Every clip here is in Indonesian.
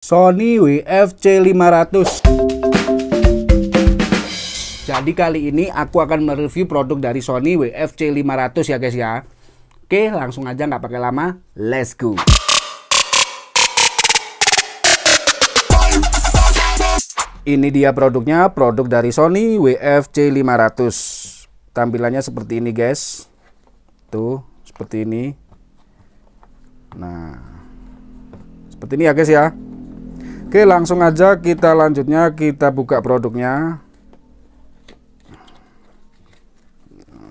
Sony WFC 500 jadi kali ini aku akan mereview produk dari Sony WFC 500 ya guys ya oke langsung aja nggak pakai lama let's go ini dia produknya produk dari Sony WFC 500 tampilannya seperti ini guys tuh seperti ini nah seperti ini ya guys ya Oke langsung aja kita lanjutnya kita buka produknya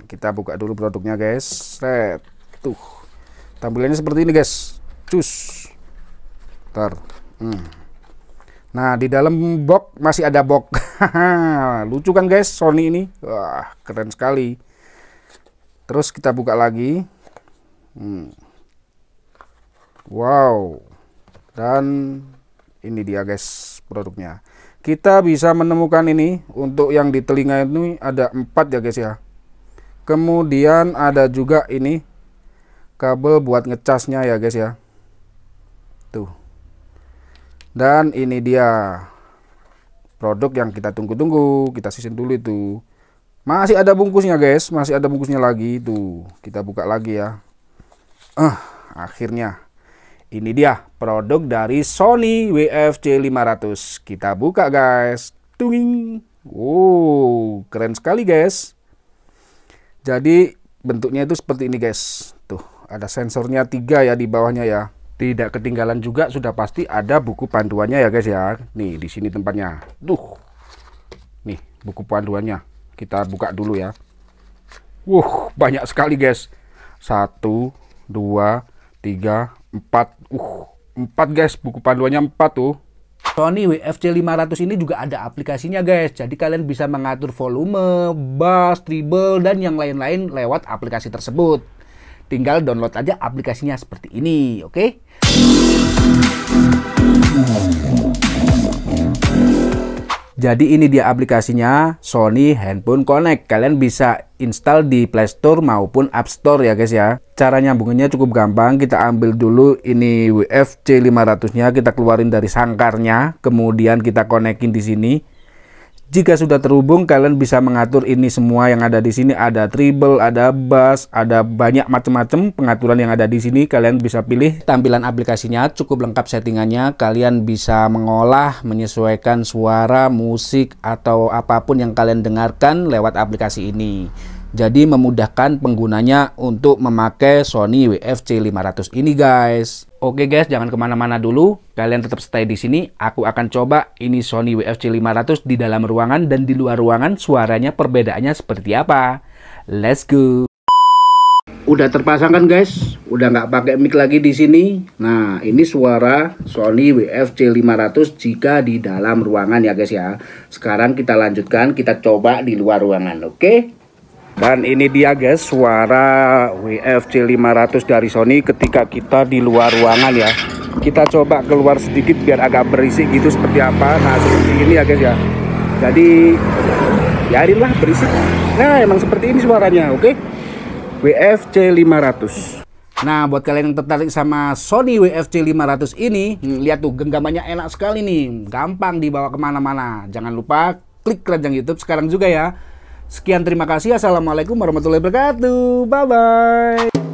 kita buka dulu produknya guys set tuh tampilannya seperti ini guys cus ter hmm. nah di dalam box masih ada box lucu kan guys Sony ini wah keren sekali terus kita buka lagi hmm. wow dan ini dia guys produknya kita bisa menemukan ini untuk yang di telinga ini ada empat ya guys ya kemudian ada juga ini kabel buat ngecasnya ya guys ya tuh dan ini dia produk yang kita tunggu-tunggu kita sisin dulu itu masih ada bungkusnya guys masih ada bungkusnya lagi tuh kita buka lagi ya ah uh, akhirnya ini dia produk dari Sony WFC 500 Kita buka guys. Tuing. Wow, keren sekali guys. Jadi bentuknya itu seperti ini guys. Tuh, ada sensornya tiga ya di bawahnya ya. Tidak ketinggalan juga sudah pasti ada buku panduannya ya guys ya. Nih, di sini tempatnya. Tuh. Nih, buku panduannya. Kita buka dulu ya. Wuh, banyak sekali guys. Satu, dua, tiga, empat uh empat guys buku panduannya empat tuh Sony WFC 500 ini juga ada aplikasinya guys jadi kalian bisa mengatur volume bass treble dan yang lain-lain lewat aplikasi tersebut tinggal download aja aplikasinya seperti ini oke okay? Jadi ini dia aplikasinya Sony Handphone Connect. Kalian bisa install di Play Store maupun App Store ya guys ya. Cara nyambunginnya cukup gampang. Kita ambil dulu ini WFC 500-nya, kita keluarin dari sangkarnya, kemudian kita konekin di sini. Jika sudah terhubung, kalian bisa mengatur ini semua yang ada di sini. Ada treble, ada bass, ada banyak macam-macam pengaturan yang ada di sini. Kalian bisa pilih tampilan aplikasinya, cukup lengkap settingannya. Kalian bisa mengolah, menyesuaikan suara, musik, atau apapun yang kalian dengarkan lewat aplikasi ini. Jadi memudahkan penggunanya untuk memakai Sony WFC 500 ini guys. Oke guys, jangan kemana-mana dulu. Kalian tetap stay di sini. Aku akan coba ini Sony WFC 500 di dalam ruangan dan di luar ruangan suaranya perbedaannya seperti apa. Let's go. Udah terpasang kan guys? Udah nggak pakai mic lagi di sini. Nah, ini suara Sony WFC 500 jika di dalam ruangan ya guys ya. Sekarang kita lanjutkan, kita coba di luar ruangan, oke? Okay? Dan ini dia guys suara WFC500 dari Sony ketika kita di luar ruangan ya. Kita coba keluar sedikit biar agak berisik gitu seperti apa. Nah seperti ini ya guys ya. Jadi ya inilah berisik. Nah emang seperti ini suaranya oke. Okay? WFC500. Nah, buat kalian yang tertarik sama Sony WFC 500 ini, hmm, lihat tuh genggamannya enak sekali nih, gampang dibawa kemana-mana. Jangan lupa klik keranjang YouTube sekarang juga ya. Sekian terima kasih. Assalamualaikum warahmatullahi wabarakatuh. Bye-bye.